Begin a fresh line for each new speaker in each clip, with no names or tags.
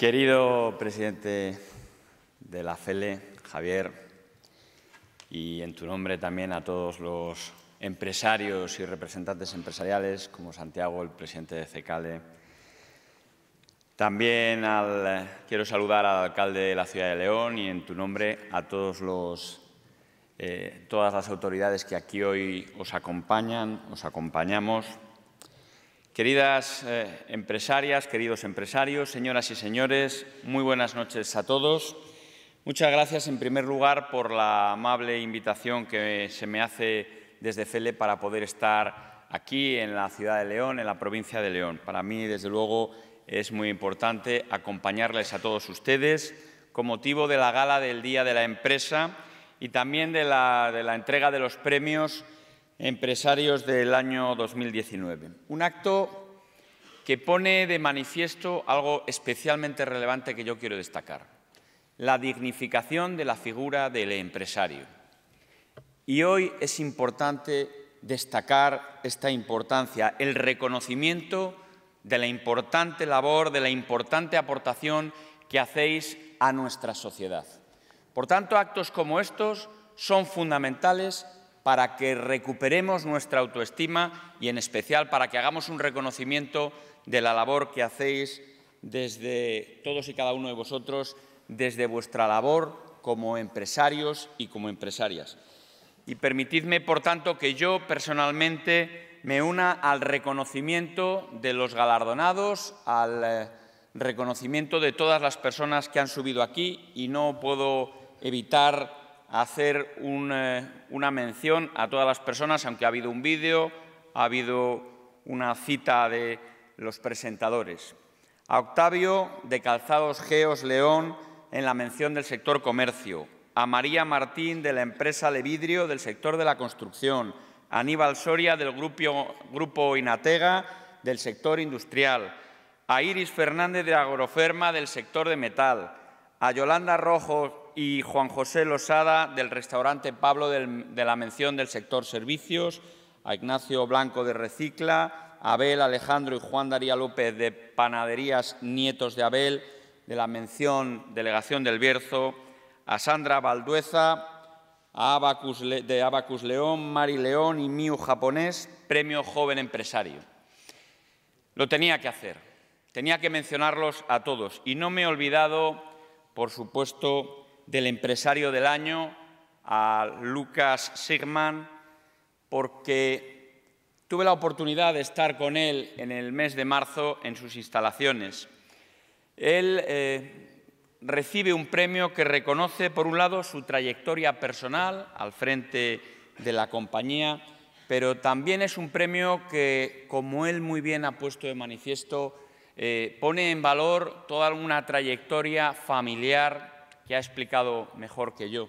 Querido presidente de la FELE, Javier, y en tu nombre también a todos los empresarios y representantes empresariales, como Santiago, el presidente de CECALE. También quiero saludar al alcalde de la ciudad de León y en tu nombre a todos los, eh, todas las autoridades que aquí hoy os acompañan, os acompañamos. Queridas eh, empresarias, queridos empresarios, señoras y señores, muy buenas noches a todos. Muchas gracias, en primer lugar, por la amable invitación que se me hace desde CELE para poder estar aquí en la ciudad de León, en la provincia de León. Para mí, desde luego, es muy importante acompañarles a todos ustedes con motivo de la gala del Día de la Empresa y también de la entrega de los premios empresarios del año 2019. Un acto que pone de manifiesto algo especialmente relevante que yo quiero destacar, la dignificación de la figura del empresario. Y hoy es importante destacar esta importancia, el reconocimiento de la importante labor, de la importante aportación que hacéis a nuestra sociedad. Por tanto, actos como estos son fundamentales para que recuperemos nuestra autoestima y en especial para que hagamos un reconocimiento de la labor que hacéis desde todos y cada uno de vosotros, desde vuestra labor como empresarios y como empresarias. Y permitidme, por tanto, que yo personalmente me una al reconocimiento de los galardonados, al eh, reconocimiento de todas las personas que han subido aquí y no puedo evitar hacer eh, una mención a todas las personas, aunque ha habido un vídeo, ha habido una cita de los presentadores. A Octavio de Calzados Geos León en la mención del sector comercio, a María Martín de la empresa Levidrio del sector de la construcción, a Aníbal Soria del grupo, grupo Inatega del sector industrial, a Iris Fernández de Agroferma del sector de metal, a Yolanda Rojo y Juan José Losada del restaurante Pablo de la mención del sector servicios, a Ignacio Blanco de Recicla, a Abel Alejandro y Juan Daría López de Panaderías Nietos de Abel de la mención Delegación del Bierzo, a Sandra Valdueza a Abacus, de Abacus León, Mari León y Miu Japonés, Premio Joven Empresario. Lo tenía que hacer, tenía que mencionarlos a todos y no me he olvidado, por supuesto, del empresario del año a Lucas Sigman, porque tuve la oportunidad de estar con él en el mes de marzo en sus instalaciones. Él eh, recibe un premio que reconoce, por un lado, su trayectoria personal al frente de la compañía, pero también es un premio que, como él muy bien ha puesto de manifiesto, eh, pone en valor toda una trayectoria familiar que ha explicado mejor que yo.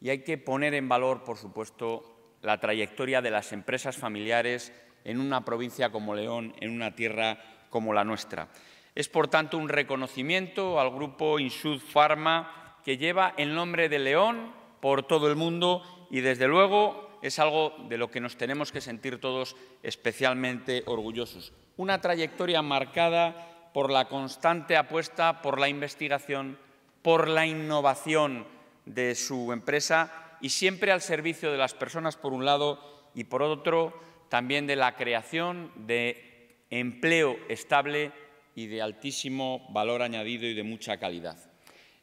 Y hay que poner en valor, por supuesto, la trayectoria de las empresas familiares en una provincia como León, en una tierra como la nuestra. Es, por tanto, un reconocimiento al grupo Insud Pharma que lleva el nombre de León por todo el mundo y, desde luego, es algo de lo que nos tenemos que sentir todos especialmente orgullosos. Una trayectoria marcada por la constante apuesta por la investigación, por la innovación de su empresa y siempre al servicio de las personas por un lado y por otro también de la creación de empleo estable y de altísimo valor añadido y de mucha calidad.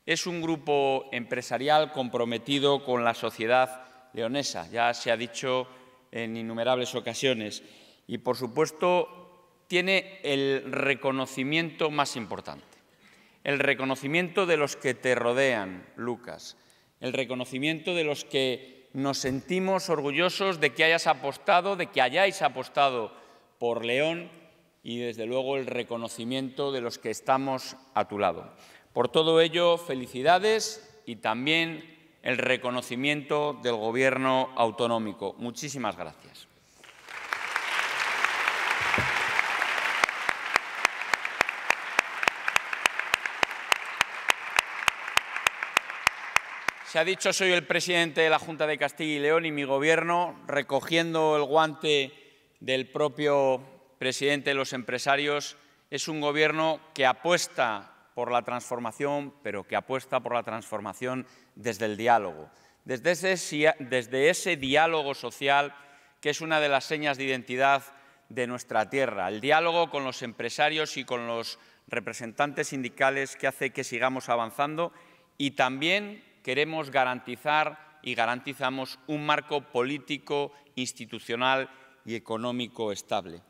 Es un grupo empresarial comprometido con la sociedad leonesa, ya se ha dicho en innumerables ocasiones, y por supuesto tiene el reconocimiento más importante el reconocimiento de los que te rodean, Lucas, el reconocimiento de los que nos sentimos orgullosos de que hayas apostado, de que hayáis apostado por León y desde luego el reconocimiento de los que estamos a tu lado. Por todo ello, felicidades y también el reconocimiento del Gobierno autonómico. Muchísimas gracias. Se ha dicho, soy el presidente de la Junta de Castilla y León y mi gobierno, recogiendo el guante del propio presidente de los empresarios, es un gobierno que apuesta por la transformación, pero que apuesta por la transformación desde el diálogo, desde ese, desde ese diálogo social que es una de las señas de identidad de nuestra tierra, el diálogo con los empresarios y con los representantes sindicales que hace que sigamos avanzando y también queremos garantizar y garantizamos un marco político, institucional y económico estable.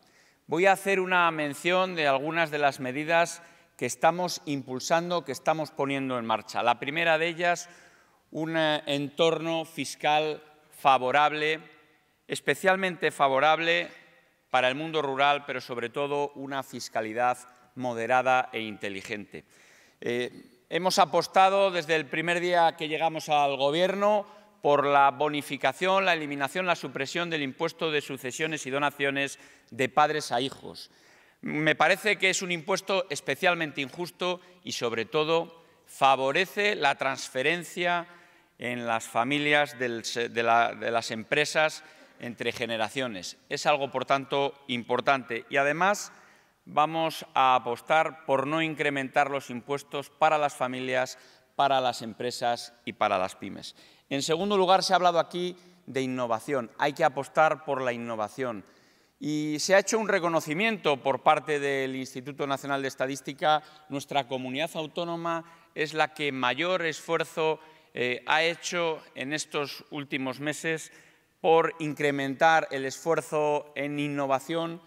Voy a hacer una mención de algunas de las medidas que estamos impulsando, que estamos poniendo en marcha. La primera de ellas, un eh, entorno fiscal favorable, especialmente favorable para el mundo rural, pero sobre todo una fiscalidad moderada e inteligente. Eh, Hemos apostado desde el primer día que llegamos al Gobierno por la bonificación, la eliminación, la supresión del impuesto de sucesiones y donaciones de padres a hijos. Me parece que es un impuesto especialmente injusto y, sobre todo, favorece la transferencia en las familias de las empresas entre generaciones. Es algo, por tanto, importante. Y, además, vamos a apostar por no incrementar los impuestos para las familias, para las empresas y para las pymes. En segundo lugar, se ha hablado aquí de innovación. Hay que apostar por la innovación. Y se ha hecho un reconocimiento por parte del Instituto Nacional de Estadística. Nuestra comunidad autónoma es la que mayor esfuerzo eh, ha hecho en estos últimos meses por incrementar el esfuerzo en innovación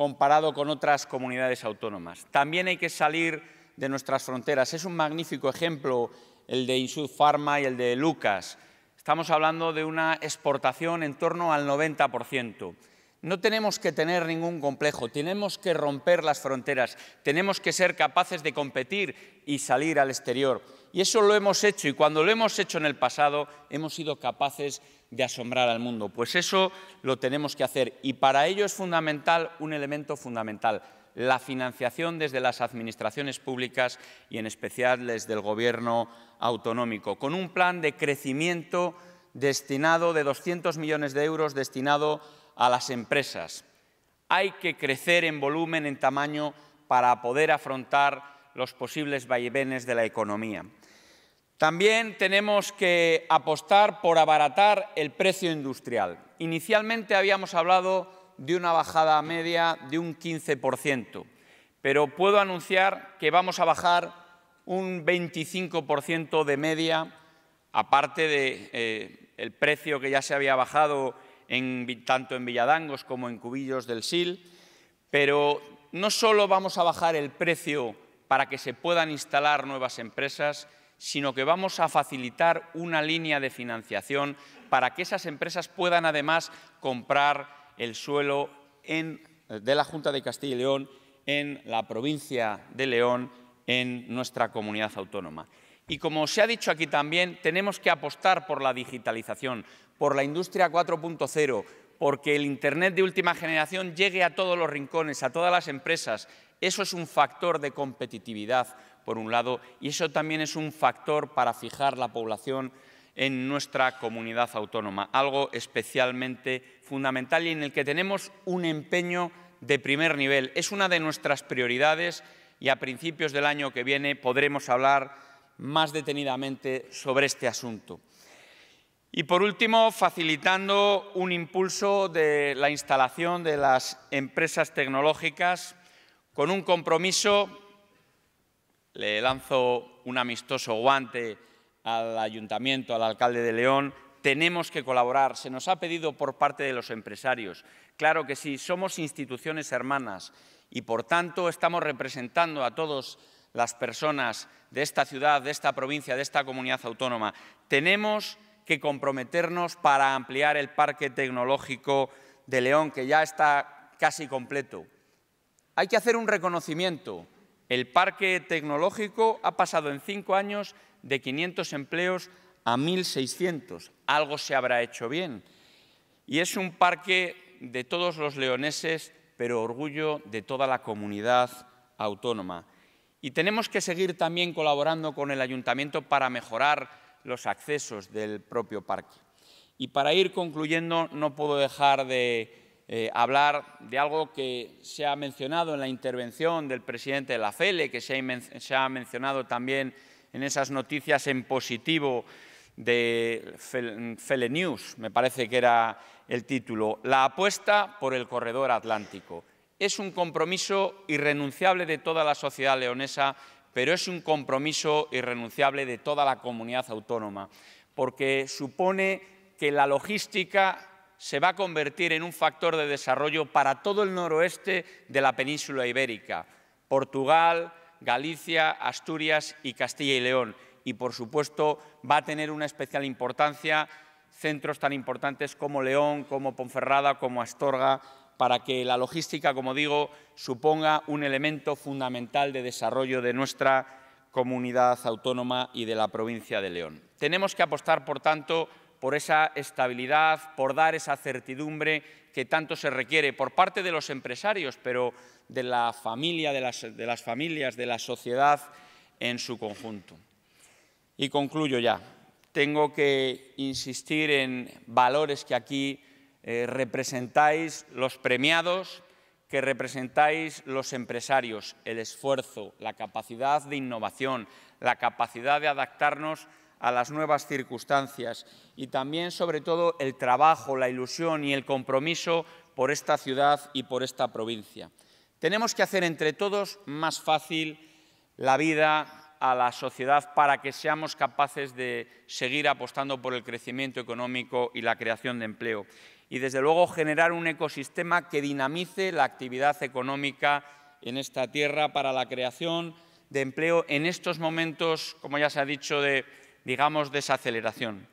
comparado con otras comunidades autónomas. También hay que salir de nuestras fronteras. Es un magnífico ejemplo el de Isu Pharma y el de Lucas. Estamos hablando de una exportación en torno al 90%. No tenemos que tener ningún complejo, tenemos que romper las fronteras, tenemos que ser capaces de competir y salir al exterior. Y eso lo hemos hecho y cuando lo hemos hecho en el pasado hemos sido capaces de asombrar al mundo. Pues eso lo tenemos que hacer y para ello es fundamental un elemento fundamental, la financiación desde las administraciones públicas y en especial desde el gobierno autonómico, con un plan de crecimiento destinado de 200 millones de euros destinado a las empresas. Hay que crecer en volumen, en tamaño, para poder afrontar los posibles vaivenes de la economía. También tenemos que apostar por abaratar el precio industrial. Inicialmente habíamos hablado de una bajada media de un 15%, pero puedo anunciar que vamos a bajar un 25% de media, aparte del eh, precio que ya se había bajado tanto en Villadangos como en Cubillos del SIL, pero no solo vamos a bajar el precio para que se puedan instalar nuevas empresas, sino que vamos a facilitar una línea de financiación para que esas empresas puedan además comprar el suelo eh, de la Junta de Castilla y León en la provincia de León, en nuestra comunidad autónoma. Y como se ha dicho aquí también, tenemos que apostar por la digitalización, por la industria 4.0, porque el Internet de última generación llegue a todos los rincones, a todas las empresas. Eso es un factor de competitividad por un lado, y eso también es un factor para fijar la población en nuestra comunidad autónoma, algo especialmente fundamental y en el que tenemos un empeño de primer nivel. Es una de nuestras prioridades y a principios del año que viene podremos hablar más detenidamente sobre este asunto. Y por último, facilitando un impulso de la instalación de las empresas tecnológicas con un compromiso le lanzo un amistoso guante al ayuntamiento, al alcalde de León, tenemos que colaborar. Se nos ha pedido por parte de los empresarios. Claro que sí, somos instituciones hermanas y por tanto estamos representando a todas las personas de esta ciudad, de esta provincia, de esta comunidad autónoma. Tenemos que comprometernos para ampliar el parque tecnológico de León, que ya está casi completo. Hay que hacer un reconocimiento el parque tecnológico ha pasado en cinco años de 500 empleos a 1.600. Algo se habrá hecho bien. Y es un parque de todos los leoneses, pero orgullo de toda la comunidad autónoma. Y tenemos que seguir también colaborando con el ayuntamiento para mejorar los accesos del propio parque. Y para ir concluyendo, no puedo dejar de eh, hablar de algo que se ha mencionado en la intervención del presidente de la FELE, que se ha, se ha mencionado también en esas noticias en positivo de Fele News, me parece que era el título, la apuesta por el corredor atlántico. Es un compromiso irrenunciable de toda la sociedad leonesa, pero es un compromiso irrenunciable de toda la comunidad autónoma, porque supone que la logística se va a convertir en un factor de desarrollo para todo el noroeste de la península ibérica, Portugal, Galicia, Asturias y Castilla y León. Y, por supuesto, va a tener una especial importancia centros tan importantes como León, como Ponferrada, como Astorga, para que la logística, como digo, suponga un elemento fundamental de desarrollo de nuestra comunidad autónoma y de la provincia de León. Tenemos que apostar, por tanto, por esa estabilidad, por dar esa certidumbre que tanto se requiere por parte de los empresarios, pero de la familia, de las, familias, de la sociedad en su conjunto. Y concluyo ya. Tengo que insistir en valores que aquí eh, representáis los premiados, que representáis los empresarios, el esfuerzo, la capacidad de innovación, la capacidad de adaptarnos a las nuevas circunstancias y también, sobre todo, el trabajo, la ilusión y el compromiso por esta ciudad y por esta provincia. Tenemos que hacer entre todos más fácil la vida a la sociedad para que seamos capaces de seguir apostando por el crecimiento económico y la creación de empleo. Y, desde luego, generar un ecosistema que dinamice la actividad económica en esta tierra para la creación de empleo en estos momentos, como ya se ha dicho, de digamos, desaceleración.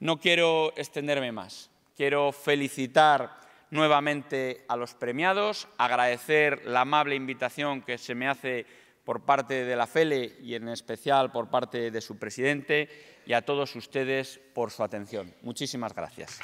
No quiero extenderme más. Quiero felicitar nuevamente a los premiados, agradecer la amable invitación que se me hace por parte de la FELE y en especial por parte de su presidente y a todos ustedes por su atención. Muchísimas gracias.